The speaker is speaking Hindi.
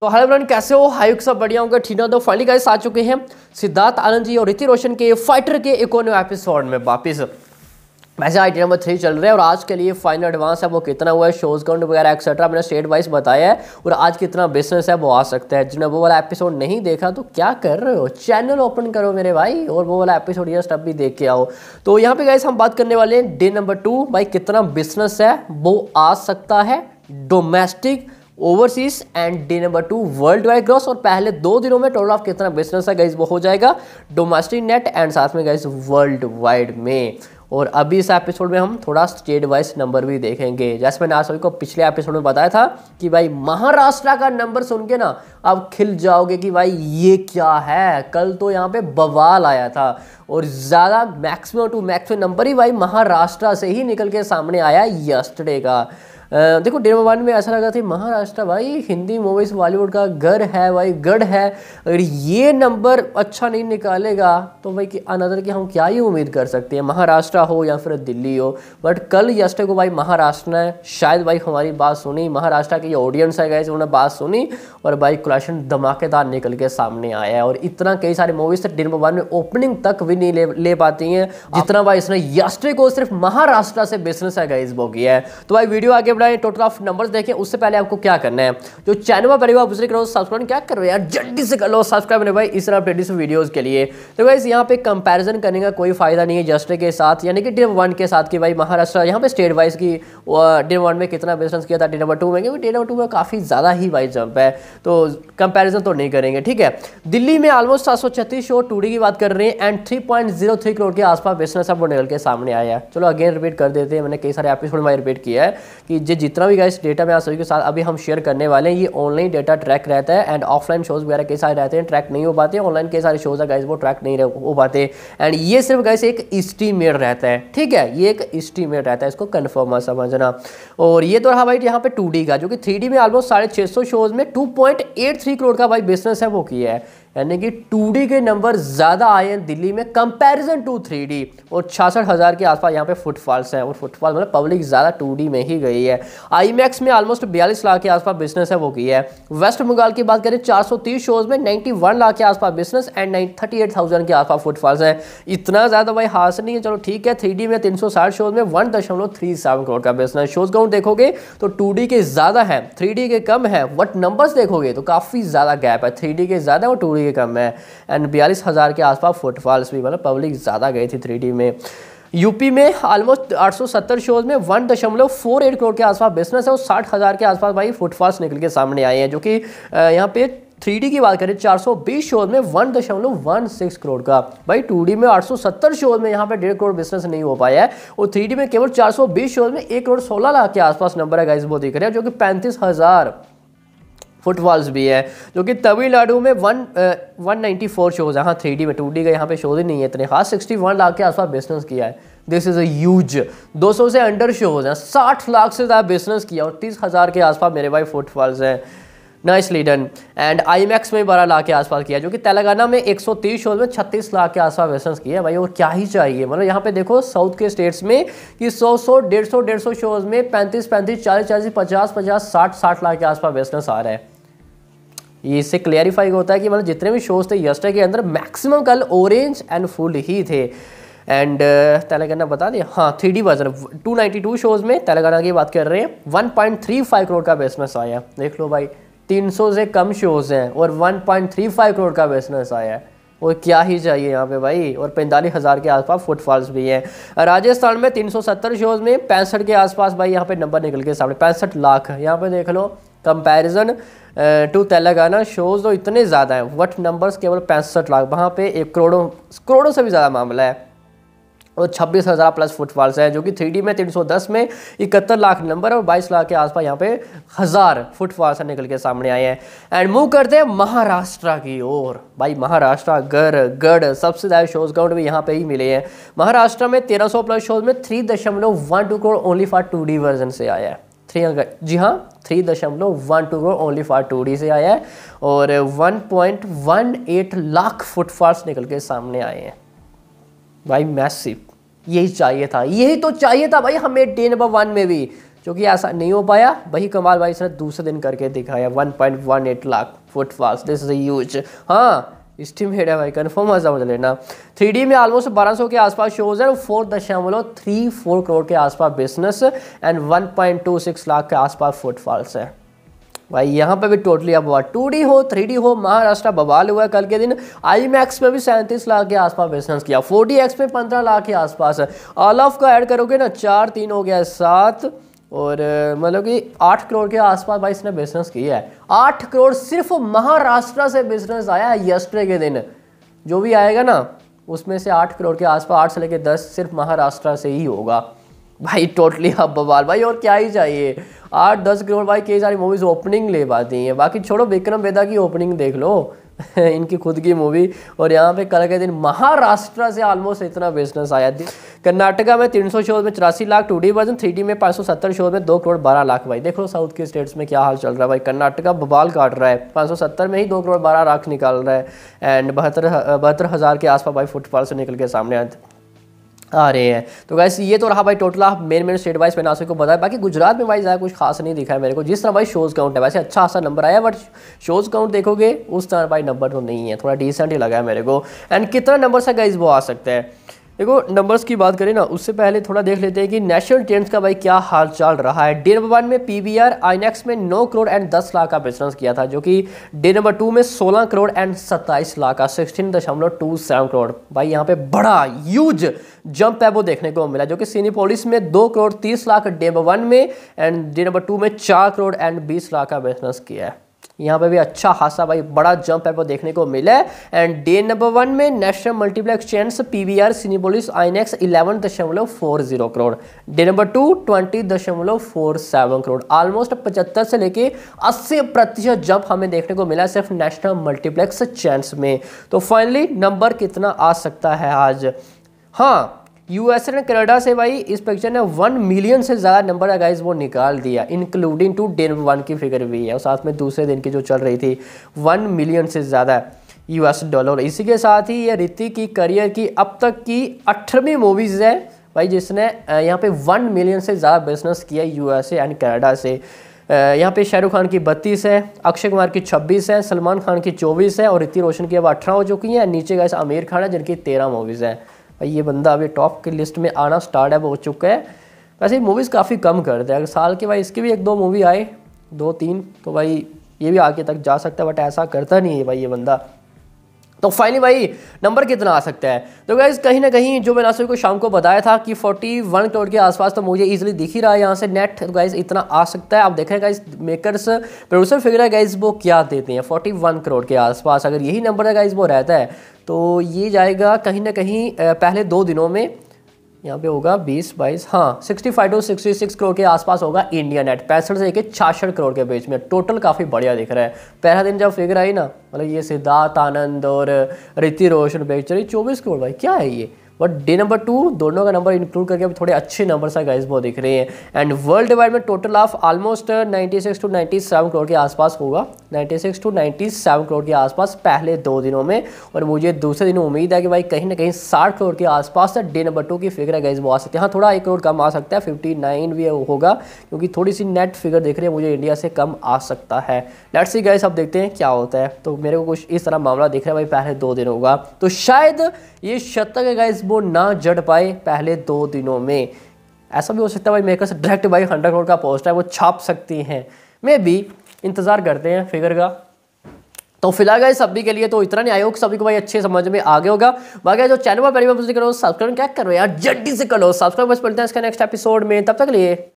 तो हेलो फ्रेंड कैसे हो हाई सब बढ़िया होंगे ठीक ना तो फाइनली गाइस आ चुके हैं सिद्धार्थ आनंद जी और ऋतिक रोशन के फाइटर के एक इकोनॉमी एपिसोड में वापस वैसे आइटम नंबर थ्री चल रहे हैं और आज के लिए फाइनल एडवांस है वो कितना हुआ है शोज काउंट वगैरह एक्सेट्रा मैंने स्टेट वाइज बताया है और आज कितना बिजनेस है वो आ सकता है जिन्होंने वो वाला एपिसोड नहीं देखा तो क्या कर रहे हो चैनल ओपन करो मेरे भाई और वो वाला एपिसोड ये स्टफ भी देख के आओ तो यहाँ पे गाइस हम बात करने वाले हैं डे नंबर टू भाई कितना बिजनेस है वो आ सकता है domestic overseas and day number two worldwide gross और पहले दो दिनों में टोटल ऑफ कितना बिजनेस है गाइज वो हो जाएगा डोमेस्टिक नेट एंड साथ में गाइज वर्ल्ड वाइड में और अभी इस एपिसोड में हम थोड़ा स्टेट वाइज नंबर भी देखेंगे जैसे मैंने आप सभी को पिछले एपिसोड में बताया था कि भाई महाराष्ट्र का नंबर सुन के ना अब खिल जाओगे कि भाई ये क्या है कल तो यहाँ पे बवाल आया था और ज़्यादा मैक्सिमम टू मैक्सिमम नंबर ही भाई महाराष्ट्र से ही निकल के सामने आया यस्टडे का देखो डेढ़ वन में ऐसा लगा था महाराष्ट्र भाई हिंदी मूवीज़ बॉलीवुड का घर है भाई गढ़ है अगर ये नंबर अच्छा नहीं निकालेगा तो भाई कि अनदर की हम क्या ही उम्मीद कर सकते हैं महाराष्ट्र हो या फिर दिल्ली हो बट कल यस्टे को भाई महाराष्ट्र ने शायद भाई हमारी बात सुनी महाराष्ट्र की ऑडियंस है गए उन्होंने बात सुनी और भाई क्लाशन धमाकेदार निकल के सामने आया है और इतना कई सारी मूवीज़ तो डिन में ओपनिंग तक भी नहीं ले, ले पाती हैं जितना भाई इसने यस्टे को सिर्फ महाराष्ट्र से बिजनेस है गए इस किया है तो भाई वीडियो आगे बनाए टोटल ऑफ नंबर्स देखें उससे पहले आपको क्या करना है जो चैनल पर पहली बार करो सब्सक्राइब क्या कर रहे हैं जल्दी से कर लो सब्सक्राइब नहीं भाई इस तरह अपडेटिस वीडियोज़ के लिए तो गाइज यहाँ पे कंपेरिजन करने का कोई फ़ायदा नहीं है जस्टर के साथ यानी कि डिनर वन के साथ कि भाई महाराष्ट्र यहाँ पे स्टेट वाइज की डिनर वन में कितना बिजनेस किया था डिनर नंबर टू में क्योंकि डिनर टू में काफ़ी ज़्यादा ही वाइज जंप है तो कंपेरिजन तो नहीं करेंगे ठीक है दिल्ली में ऑलमोस्ट सात सौ छत्तीस करोड़ टूडी की बात कर रहे हैं and three point zero three crore के आसपास बिजनेस अब निकल के सामने आया है चलो अगेन रिपीट कर देते हैं मैंने कई सारे एपिसोड में रिपीट किया है कि ये जितना भी गाइस डेटा मैं आप सभी के साथ अभी हम शेयर करने वाले हैं ये ऑनलाइन डेटा ट्रैक रहता है एंड ऑफलाइन शोज़ वगैरह कई सारे रहते हैं ट्रैक नहीं हो पाते ऑनलाइन कई सारे शोज़ है गाइस वो ट्रैक नहीं हो पाते एंड ये सिर्फ गाइस एक इस्टीमेट रहता है ठीक है ये एक इस्टीमेट रहता है इसको कन्फर्म मत समझना और ये तो रहा भाई यहाँ पे टू का जो कि थ्री में ऑलमोस्ट साढ़े शोज़ में टू करोड़ का भाई बिजनेस है वो किया है यानी कि टू के नंबर ज़्यादा आए हैं दिल्ली में कंपैरिजन टू थ्री और छियासठ हज़ार के आसपास यहाँ पे फुटफॉल्स हैं और फुटफॉल मतलब पब्लिक ज़्यादा टू में ही गई है आई में ऑलमोस्ट बयालीस लाख के आसपास बिजनेस है वो की है वेस्ट बंगाल की बात करें चार शोज़ में नाइन्टी लाख के आसपास बिजनेस एंड नाइन के आसपास फुटफॉल्स हैं इतना ज़्यादा भाई हास नहीं है चलो ठीक है थ्री में तीन शोज़ में वन करोड़ का बिजनेस शोज़ काउंट देखोगे तो टू के ज़्यादा है थ्री के कम है बट नंबर्स देखोगे तो काफ़ी ज़्यादा गैप है थ्री के ज़्यादा और टू काफ़ी कम है एंड बयालीस हज़ार के आसपास फुटफॉल्स भी मतलब पब्लिक ज़्यादा गई थी थ्री में यूपी में ऑलमोस्ट 870 शोज में वन दशमलव फोर एट करोड़ के आसपास बिजनेस है और साठ हज़ार के आसपास भाई फुटफॉल्स निकल के सामने आए हैं जो कि यहाँ पे थ्री की बात करें 420 शोज में वन दशमलव वन सिक्स करोड़ का भाई टू में 870 शोज में यहाँ पे डेढ़ करोड़ बिजनेस नहीं हो पाया है और थ्री में केवल 420 शोज में एक करोड़ सोलह लाख के आसपास नंबर है गाइस वो दिख रहे हैं जो कि पैंतीस फुटफॉल्स भी है जो कि तमिलनाडु में one one ninety four shows है हाँ थ्री डी में टू डी का यहाँ पे शोज़ ही नहीं है इतने खास सिक्सटी वन लाख के आसपास बिजनेस किया है दिस इज़ अज दो सौ से अंडर शोज़ हैं साठ लाख से ज़्यादा बिजनेस किया और तीस हज़ार के आसपास मेरे भाई फुटफॉल्स हैं नाइसली डन एंड आईमैक्स में बारह लाख के आसपास किया जो कि तेलंगाना में 130 शोज में छत्तीस लाख के आसपास वेस्टर्न किया भाई और क्या ही चाहिए मतलब यहाँ पे देखो साउथ के स्टेट्स में कि 100 सौ डेढ़ सौ डेढ़ सौ शोज में 35 35 40 40 50 50 60 साठ लाख के आसपास वेस्टर्न आ रहा है ये इससे क्लियरिफाई होता है कि मतलब जितने भी शोज थे यस्टर के अंदर मैक्सिमम कल ऑरेंज एंड फुल ही थे एंड uh, तेलंगाना बता दें हाँ three D version two ninety two shows में तेलंगाना की बात कर रहे हैं one point three five crore का बिजनेस आया देख लो भाई 300 से कम शोज़ हैं और 1.35 करोड़ का बिजनेस आया है और क्या ही चाहिए यहाँ पे भाई और पैंतालीस हज़ार के आसपास फुटफॉल्स भी हैं राजस्थान में 370 शोज़ में पैंसठ के आसपास भाई यहाँ पे नंबर निकल के सामने पैंसठ लाख यहाँ पे देख लो कंपैरिजन टू तेलंगाना शोज़ तो इतने ज़्यादा हैं वट नंबर्स केवल पैंसठ लाख वहाँ पे एक करोड़ों करोड़ों से भी ज़्यादा मामला है और छब्बीस हज़ार प्लस फुटफॉल्स हैं जो कि थ्री में 310 में इकहत्तर लाख नंबर और 22 लाख के आसपास यहाँ पे हज़ार फुटफॉल्स निकल के सामने आए हैं एंड मूव करते हैं महाराष्ट्र की ओर भाई महाराष्ट्र गर गढ़ सबसे ज़्यादा शोज ग्राउंड भी यहाँ पे ही मिले हैं महाराष्ट्र में 1300 प्लस शोज में थ्री दशमलव one two crore only for two D version से आया है थ्री जी हाँ थ्री दशमलव one two crore only for two से आया है और one point one eight lakh footfalls निकल के सामने आए हैं भाई मैसिव यही चाहिए था यही तो चाहिए था भाई हमें डे नंबर वन में भी क्योंकि ऐसा नहीं हो पाया वही कमाल भाई इसने दूसरे दिन करके दिखाया 1.18 lakh footfalls this is huge हाँ हेड है भाई कन्फर्म है समझ लेना थ्री में ऑलमोस्ट सौ के आसपास शोज है फोर दशमलव थ्री फोर करोड़ के आसपास बिजनेस एंड 1.26 लाख के आसपास फुटफॉल्स है भाई यहाँ पे भी टोटली अब हुआ टू हो थ्री हो महाराष्ट्र बवाल हुआ कल के दिन आई मैक्स पे भी सैंतीस लाख के आसपास बिजनेस किया फोर्टी एक्स पे पंद्रह लाख के आसपास ऑल ऑफ का ऐड करोगे ना चार तीन हो गया सात और मतलब कि आठ करोड़ के आसपास भाई इसने बिजनेस किया है आठ करोड़ सिर्फ महाराष्ट्र से बिजनेस आया है यस्टरे के दिन जो भी आएगा ना उसमें से आठ करोड़ के आसपास आठ से लेकर दस सिर्फ महाराष्ट्र से ही होगा भाई टोटली अब हाँ, बवाल भाई और क्या ही चाहिए आठ दस करोड़ भाई कई सारी मूवीज़ ओपनिंग ले पाती हैं बाकी छोड़ो विक्रम वेदा की ओपनिंग देख लो इनकी खुद की मूवी और यहाँ पे कल के दिन महाराष्ट्र से ऑलमोस्ट इतना बिजनेस आया थी कर्नाटका में तीन सौ शोज में चौरासी lakh two D version three D में 570 सौ सत्तर शोज में दो करोड़ बारह लाख भाई देख लो साउथ के स्टेट्स में क्या हाल चल रहा है भाई कर्नाटका बबाल काट रहा है पाँच सौ सत्तर में ही दो करोड़ बारह लाख निकाल रहा है एंड बहत्तर बहत्तर हज़ार के आसपास भाई फुटफॉल से निकल के सामने आए आ रहे हैं तो वैसे ये तो रहा भाई टोटल आप मेन मेन स्टेट वाइज मैंने को बताया बाकी गुजरात में वाइज आया कुछ खास नहीं दिखा है मेरे को जिस तरह भाई शोज़ काउंट है वैसे अच्छा खासा नंबर आया बट शोज़ काउंट देखोगे उस तरह भाई नंबर तो नहीं है थोड़ा डिसेंट ही लगा है मेरे को एंड कितना नंबर से गाइज वो आ सकता है देखो नंबर्स की बात करें ना उससे पहले थोड़ा देख लेते हैं कि नेशनल ट्रेंड्स का भाई क्या हाल चाल रहा है डे नंबर वन में पी वी आर आईनेक्स में नौ करोड़ एंड दस लाख का बिजनेस किया था जो कि डे नंबर टू में सोलह करोड़ एंड सत्ताईस लाख का सिक्सटीन दशमलव टू सेवन करोड़ भाई यहाँ पे बड़ा यूज जंप है वो देखने को मिला जो कि सीनीपोलिस में दो करोड़ तीस लाख डे नंबर वन में एंड डे नंबर टू में चार करोड़ एंड बीस लाख का बिजनेस किया है यहाँ पे भी अच्छा खासा भाई बड़ा जंप है वो देखने को मिला है एंड डे नंबर वन में national multiplex chains P V R Cinepolis INOX eleven दशमलव four zero crore day number two twenty दशमलव फोर सेवन करोड़ ऑलमोस्ट पचहत्तर से लेके अस्सी प्रतिशत जंप हमें देखने को मिला सिर्फ नेशनल मल्टीप्लेक्स चैंस में तो फाइनली नंबर कितना आ सकता है आज हाँ एस ने कनाडा से भाई इस पिक्चर ने वन मिलियन से ज़्यादा नंबर गाइज वो निकाल दिया इंक्लूडिंग टू डे वन की फिगर भी है और साथ में दूसरे दिन की जो चल रही थी वन मिलियन से ज़्यादा यूएस डॉलर इसी के साथ ही ये रिति की करियर की अब तक की अठारहवीं मूवीज़ है भाई जिसने यहाँ पे वन मिलियन से ज़्यादा बिजनेस किया यूएसए एंड कनाडा से यहाँ पे शाहरुख खान की बत्तीस है अक्षय कुमार की छब्बीस है सलमान खान की चौबीस है और ऋतिक रोशन की अब अठारह हो चुकी हैं नीचे गए आमिर खान है जिनकी तेरह मूवीज़ हैं भाई ये बंदा अभी टॉप की लिस्ट में आना स्टार्ट है हो चुका है वैसे ही मूवीज़ काफ़ी कम कर दे अगर साल के भाई इसके भी एक दो मूवी आए दो तीन तो भाई ये भी आगे तक जा सकता है बट ऐसा करता नहीं है भाई ये बंदा तो फाइनली भाई नंबर कितना आ सकता है तो गाइज कहीं ना कहीं जो मैंने को शाम को बताया था कि 41 करोड़ के आसपास तो मुझे इजीली दिख ही रहा है यहाँ से नेट तो गाइज इतना आ सकता है आप देखें गाइज मेकर्स प्रोड्यूसर फिगर है गाइज वो क्या देते हैं 41 करोड़ के आसपास अगर यही नंबर है गाइज वो रहता है तो ये जाएगा कहीं ना कहीं पहले दो दिनों में यहाँ पे होगा 20 बाईस हाँ 65 टू सिक्सटी करोड़ के आसपास होगा इंडिया नेट पैंसठ से एक छियासठ करोड़ के बीच में टोटल काफ़ी बढ़िया दिख रहा है पहला दिन जब फिगर आई ना मतलब ये सिद्धार्थ आनंद और रीति रोशन रही चौबीस करोड़ भाई क्या है ये बट डे नंबर टू दोनों का नंबर इंक्लूड करके अभी थोड़े अच्छे नंबर सा गाइज बहुत दिख रहे हैं एंड वर्ल्ड वाइड में total of almost 96 to 97 crore के आसपास होगा 96 टू 97 करोड़ के आसपास पहले दो दिनों में और मुझे दूसरे दिन उम्मीद है कि भाई कहीं ना कहीं साठ करोड़ के आसपास डे नंबर टू की फिगर है गाइज वो आ सकती है हाँ थोड़ा एक करोड़ कम आ सकता है फिफ्टी भी होगा क्योंकि थोड़ी सी नेट फिगर देख रही है मुझे इंडिया से कम आ सकता है लेट्स सी गाइज अब देखते हैं क्या होता है तो मेरे को कुछ इस तरह मामला दिख रहा है भाई पहले दो दिन होगा तो शायद ये शतक है गाइज वो ना जड़ पाए पहले दो दिनों में ऐसा भी हो सकता है भाई मेकर्स डायरेक्ट भाई हंड्रेड करोड़ का पोस्ट है वो छाप सकती हैं मे बी इंतज़ार करते हैं फिगर का तो फिलहाल गए सभी के लिए तो इतना नहीं आयोग सभी को भाई अच्छे समझ में आगे होगा बाकी जो चैनल पर पहली बार करो सब्सक्राइब क्या करो यार जल्दी से करो सब्सक्राइब बस मिलते हैं इसका नेक्स्ट एपिसोड में तब तक लिए